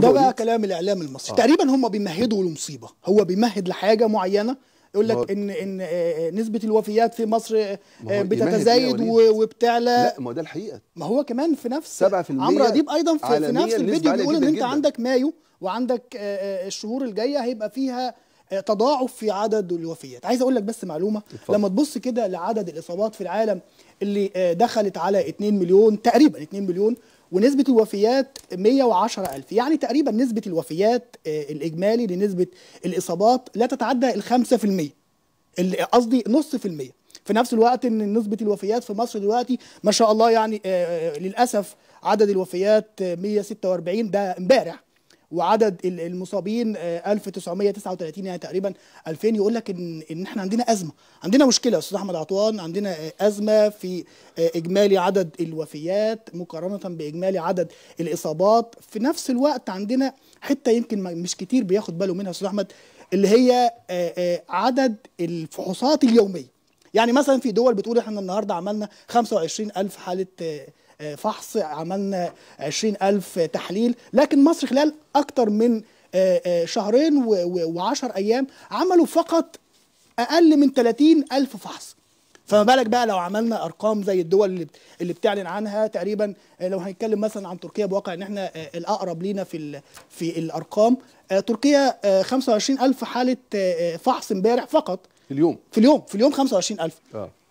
ده بقى كلام الاعلام المصري آه. تقريبا هم بيمهدوا لمصيبه هو بيمهد لحاجه معينه يقول لك ان ان آه، نسبه الوفيات في مصر آه، بتتزايد وبتعلى لا ما هو ده الحقيقه ما هو كمان في نفس عمرو اديب ايضا في, في نفس الفيديو بيقول ان انت جداً. عندك مايو وعندك آه، الشهور الجايه هيبقى فيها آه، تضاعف في عدد الوفيات عايز اقول لك بس معلومه الفضل. لما تبص كده لعدد الاصابات في العالم اللي آه، دخلت على 2 مليون تقريبا 2 مليون ونسبة الوفيات 110 ألف يعني تقريبا نسبة الوفيات آه، الإجمالي لنسبة الإصابات لا تتعدى الخمسة في المية قصدي نص في المية في نفس الوقت ان نسبه الوفيات في مصر دلوقتي ما شاء الله يعني للاسف عدد الوفيات 146 ده امبارح وعدد المصابين 1939 آه، يعني تقريبا 2000 يقول لك ان ان احنا عندنا ازمه عندنا مشكله يا استاذ احمد عطوان عندنا آه، ازمه في آه، اجمالي عدد الوفيات مقارنه باجمالي عدد الاصابات في نفس الوقت عندنا حته يمكن مش كتير بياخد باله منها استاذ احمد اللي هي عدد الفحوصات اليوميه يعني مثلا في دول بتقول احنا النهارده عملنا 25000 حاله فحص عملنا 20000 تحليل لكن مصر خلال أكثر من آه، آه، شهرين و10 أيام عملوا فقط أقل من 30000 فحص فما بالك بقى لو عملنا ارقام زي الدول اللي اللي بتعلن عنها تقريبا آه، لو هنتكلم مثلا عن تركيا بواقع ان احنا الاقرب لينا في في الارقام تركيا 25000 حاله فحص امبارح فقط في اليوم في اليوم في اليوم 25000 آه.